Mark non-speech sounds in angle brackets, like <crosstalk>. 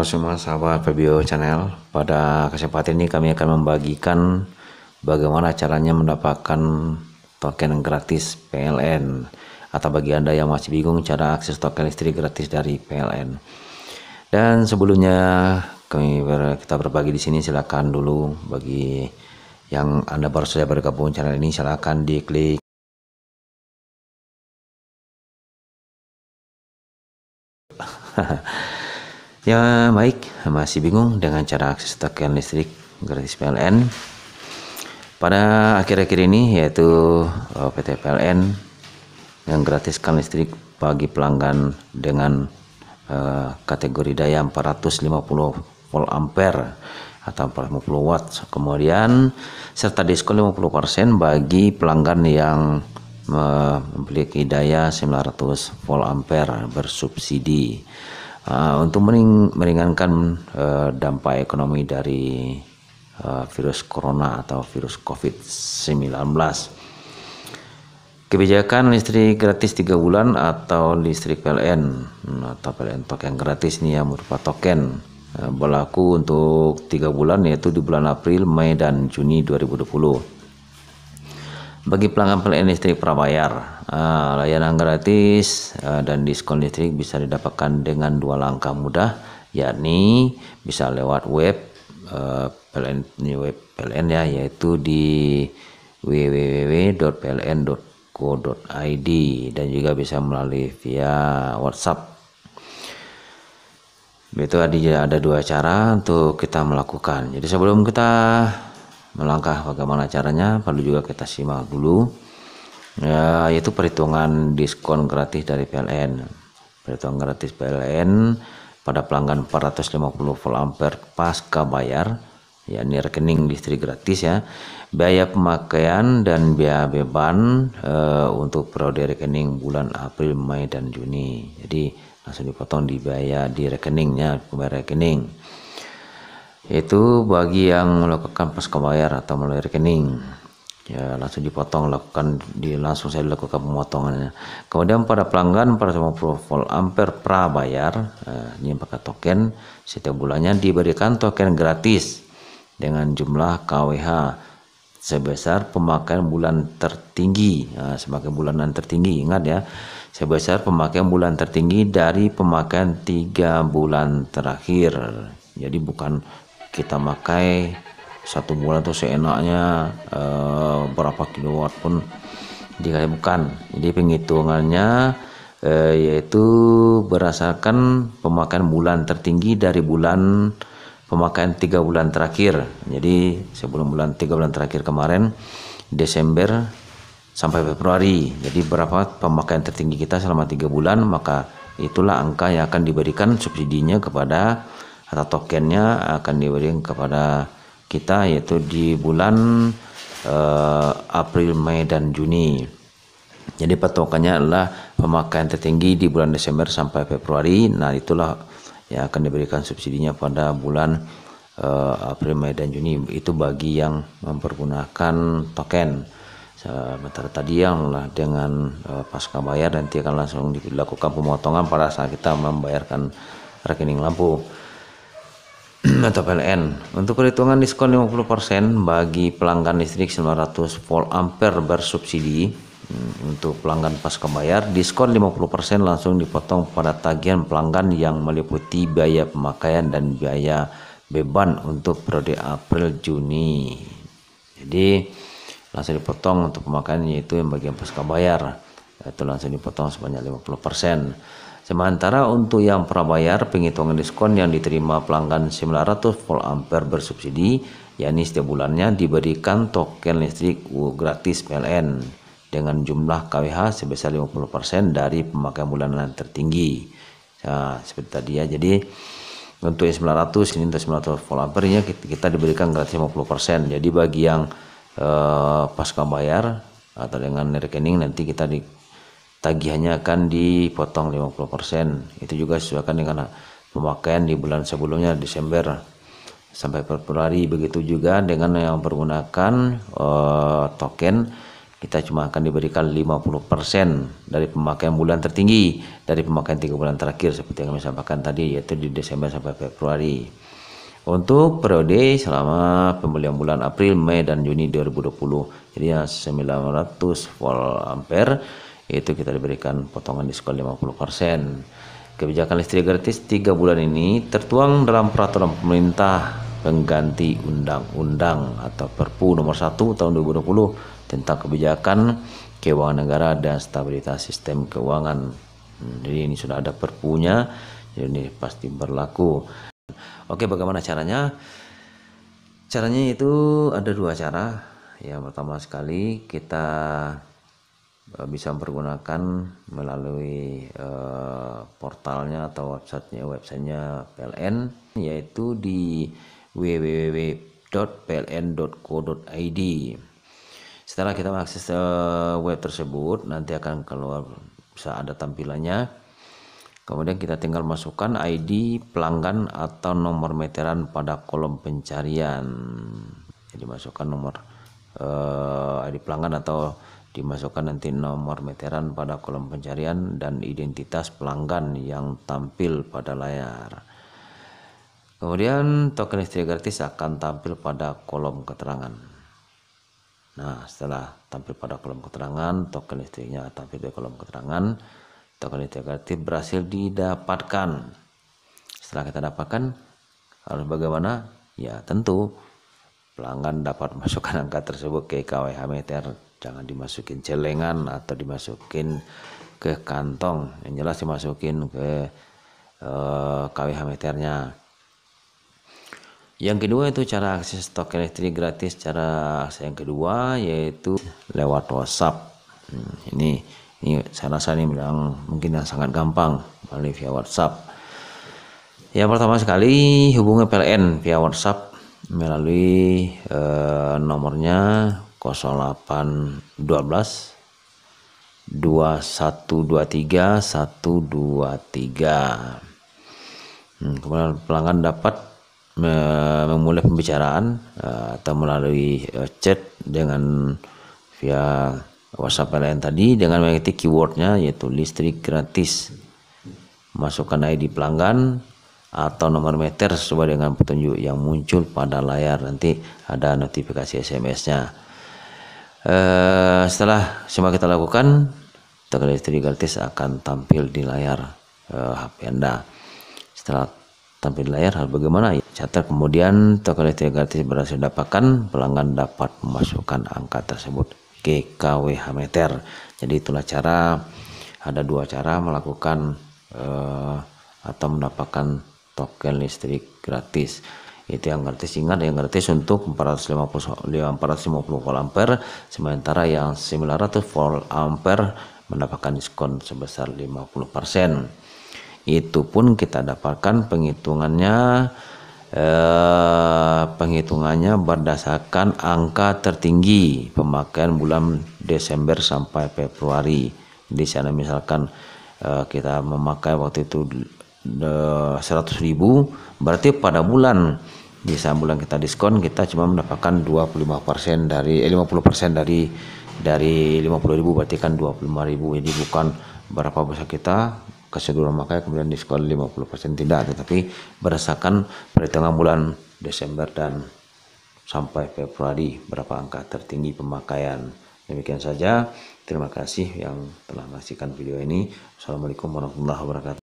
Halo semua sahabat Fabio Channel Pada kesempatan ini kami akan membagikan Bagaimana caranya mendapatkan token gratis PLN Atau bagi anda yang masih bingung cara akses token listrik gratis dari PLN Dan sebelumnya kami ber, kita berbagi di sini silahkan dulu Bagi yang anda baru saja bergabung channel ini silahkan diklik <laughs> Ya baik, masih bingung dengan cara akses tagihan listrik gratis PLN. Pada akhir-akhir ini yaitu eh, PT PLN yang gratiskan listrik bagi pelanggan dengan uh, kategori daya 450 volt ampere atau 450 watt. Kemudian serta diskon 50% bagi pelanggan yang eh, memiliki daya 900 volt ampere bersubsidi. Ah, untuk mering, meringankan uh, dampak ekonomi dari uh, virus corona atau virus COVID-19. Kebijakan listrik gratis 3 bulan atau listrik PLN hmm, atau PLN token gratis ini yang berupa token eh, berlaku untuk 3 bulan yaitu di bulan April, Mei dan Juni 2020 bagi pelanggan pelayan listrik prabayar. Uh, layanan gratis uh, dan diskon listrik bisa didapatkan dengan dua langkah mudah, yakni bisa lewat web uh, ah, PLN web PLN ya, yaitu di www.pln.co.id dan juga bisa melalui via WhatsApp. Itu ada dua cara untuk kita melakukan. Jadi sebelum kita melangkah bagaimana caranya perlu juga kita simak dulu ya, yaitu perhitungan diskon gratis dari PLN perhitungan gratis PLN pada pelanggan 450 volt ampere pasca bayar ya ini rekening listrik gratis ya biaya pemakaian dan biaya beban e, untuk periode rekening bulan April Mei dan Juni jadi langsung dipotong di biaya di rekeningnya pembayar rekening itu bagi yang melakukan pasca bayar atau melalui rekening ya langsung dipotong lakukan di langsung saya lakukan pemotongannya kemudian pada pelanggan pada semua profil ampere prabayar eh, ini pakai token setiap bulannya diberikan token gratis dengan jumlah KWH sebesar pemakaian bulan tertinggi nah, sebagai bulanan tertinggi ingat ya sebesar pemakaian bulan tertinggi dari pemakaian tiga bulan terakhir jadi bukan kita pakai satu bulan tuh seenaknya eh, berapa kilowatt pun bukan jadi penghitungannya eh, yaitu berdasarkan pemakaian bulan tertinggi dari bulan pemakaian tiga bulan terakhir jadi sebelum bulan tiga bulan terakhir kemarin Desember sampai Februari jadi berapa pemakaian tertinggi kita selama tiga bulan maka itulah angka yang akan diberikan subsidinya kepada atau tokennya akan diberikan kepada kita yaitu di bulan uh, April, Mei dan Juni. Jadi patokannya adalah pemakaian tertinggi di bulan Desember sampai Februari. Nah, itulah yang akan diberikan subsidinya pada bulan uh, April, Mei dan Juni. Itu bagi yang mempergunakan token sementara tadi yang lah dengan uh, pasca bayar nanti akan langsung dilakukan pemotongan pada saat kita membayarkan rekening lampu. <clears throat> atau PLN untuk perhitungan diskon 50% bagi pelanggan listrik 900 volt ampere bersubsidi mm, untuk pelanggan pasca bayar diskon 50% langsung dipotong pada tagihan pelanggan yang meliputi biaya pemakaian dan biaya beban untuk periode April Juni jadi langsung dipotong untuk pemakaian yaitu yang bagian pasca bayar itu langsung dipotong sebanyak 50% Sementara untuk yang prabayar, penghitungan diskon yang diterima pelanggan 900 volt ampere bersubsidi, yakni setiap bulannya diberikan token listrik gratis PLN dengan jumlah KWH sebesar 50% dari pemakaian bulanan tertinggi. Nah, seperti tadi ya. Jadi untuk 900 ini untuk 900 volt ampere nya kita, diberikan gratis 50%. Jadi bagi yang eh, pasca bayar atau dengan rekening nanti kita di tagihannya akan dipotong 50%. Itu juga sesuaikan dengan pemakaian di bulan sebelumnya Desember sampai Februari begitu juga dengan yang menggunakan uh, token kita cuma akan diberikan 50% dari pemakaian bulan tertinggi dari pemakaian tiga bulan terakhir seperti yang kami sampaikan tadi yaitu di Desember sampai Februari untuk periode selama pembelian bulan April, Mei, dan Juni 2020 jadi 900 volt ampere yaitu kita diberikan potongan diskon 50%. Kebijakan listrik gratis 3 bulan ini tertuang dalam peraturan pemerintah pengganti undang-undang atau Perpu nomor 1 tahun 2020 tentang kebijakan keuangan negara dan stabilitas sistem keuangan. Hmm, jadi ini sudah ada perpunya, jadi ini pasti berlaku. Oke, bagaimana caranya? Caranya itu ada dua cara. Yang pertama sekali kita Eh, bisa menggunakan melalui eh, portalnya atau websitenya websitenya PLN yaitu di www.pln.co.id setelah kita mengakses eh, web tersebut nanti akan keluar bisa ada tampilannya kemudian kita tinggal masukkan ID pelanggan atau nomor meteran pada kolom pencarian jadi masukkan nomor ID pelanggan atau dimasukkan nanti nomor meteran pada kolom pencarian dan identitas pelanggan yang tampil pada layar. Kemudian token listrik gratis akan tampil pada kolom keterangan. Nah, setelah tampil pada kolom keterangan, token listriknya tampil di kolom keterangan. Token listrik gratis berhasil didapatkan. Setelah kita dapatkan, harus bagaimana? Ya, tentu pelanggan dapat <laughs> masukkan angka tersebut ke KWH Meter jangan dimasukin celengan atau dimasukin ke kantong yang jelas dimasukin ke eh, KWH meternya yang kedua itu cara akses stok elektrik gratis cara akses yang kedua yaitu lewat WhatsApp hmm, ini ini saya rasa ini bilang mungkin yang sangat gampang melalui via WhatsApp yang pertama sekali hubungi PLN via WhatsApp melalui eh, nomornya 0812 2123 123 hmm, kemudian pelanggan dapat memulai pembicaraan eh, atau melalui eh, chat dengan via WhatsApp lain tadi dengan mengetik keywordnya yaitu listrik gratis masukkan ID pelanggan atau nomor meter sesuai dengan petunjuk yang muncul pada layar nanti ada notifikasi SMS-nya Uh, setelah semua kita lakukan, tegal listrik gratis akan tampil di layar uh, eh, HP Anda. Setelah tampil di layar, hal bagaimana? Catat kemudian tegal listrik gratis berhasil dapatkan, pelanggan dapat memasukkan angka tersebut ke kWh meter. Jadi itulah cara ada dua cara melakukan uh, atau mendapatkan token listrik gratis itu yang ngerti ingat yang ngerti untuk 450 450 volt ampere sementara yang 900 volt ampere mendapatkan diskon sebesar 50% itu pun kita dapatkan penghitungannya eh, penghitungannya berdasarkan angka tertinggi pemakaian bulan Desember sampai Februari. Di sana misalkan eh, kita memakai waktu itu 100.000 eh, berarti pada bulan di saham bulan kita diskon kita cuma mendapatkan 25% dari eh, 50% dari dari 50.000 berarti kan 25.000 ini bukan berapa besar kita keseluruhan makanya kemudian diskon 50% tidak tetapi berdasarkan perhitungan bulan Desember dan sampai Februari berapa angka tertinggi pemakaian demikian saja terima kasih yang telah menyaksikan video ini Assalamualaikum warahmatullahi wabarakatuh